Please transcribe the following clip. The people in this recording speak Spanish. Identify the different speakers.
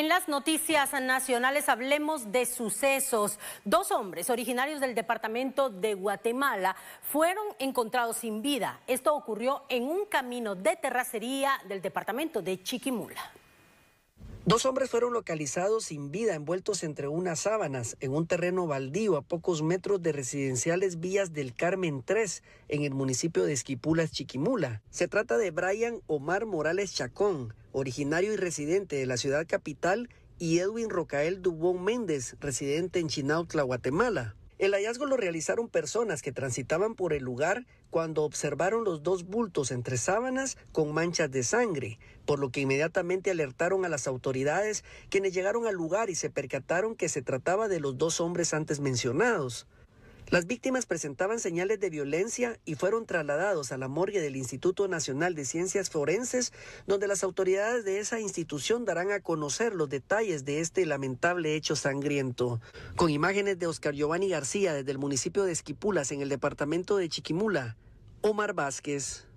Speaker 1: En las noticias nacionales hablemos de sucesos. Dos hombres originarios del departamento de Guatemala fueron encontrados sin vida. Esto ocurrió en un camino de terracería del departamento de Chiquimula.
Speaker 2: Dos hombres fueron localizados sin vida, envueltos entre unas sábanas, en un terreno baldío a pocos metros de residenciales Vías del Carmen 3, en el municipio de Esquipulas, Chiquimula. Se trata de Brian Omar Morales Chacón originario y residente de la ciudad capital, y Edwin Rocael Dubón Méndez, residente en Chinautla, Guatemala. El hallazgo lo realizaron personas que transitaban por el lugar cuando observaron los dos bultos entre sábanas con manchas de sangre, por lo que inmediatamente alertaron a las autoridades quienes llegaron al lugar y se percataron que se trataba de los dos hombres antes mencionados. Las víctimas presentaban señales de violencia y fueron trasladados a la morgue del Instituto Nacional de Ciencias Forenses, donde las autoridades de esa institución darán a conocer los detalles de este lamentable hecho sangriento. Con imágenes de Oscar Giovanni García desde el municipio de Esquipulas en el departamento de Chiquimula, Omar Vázquez.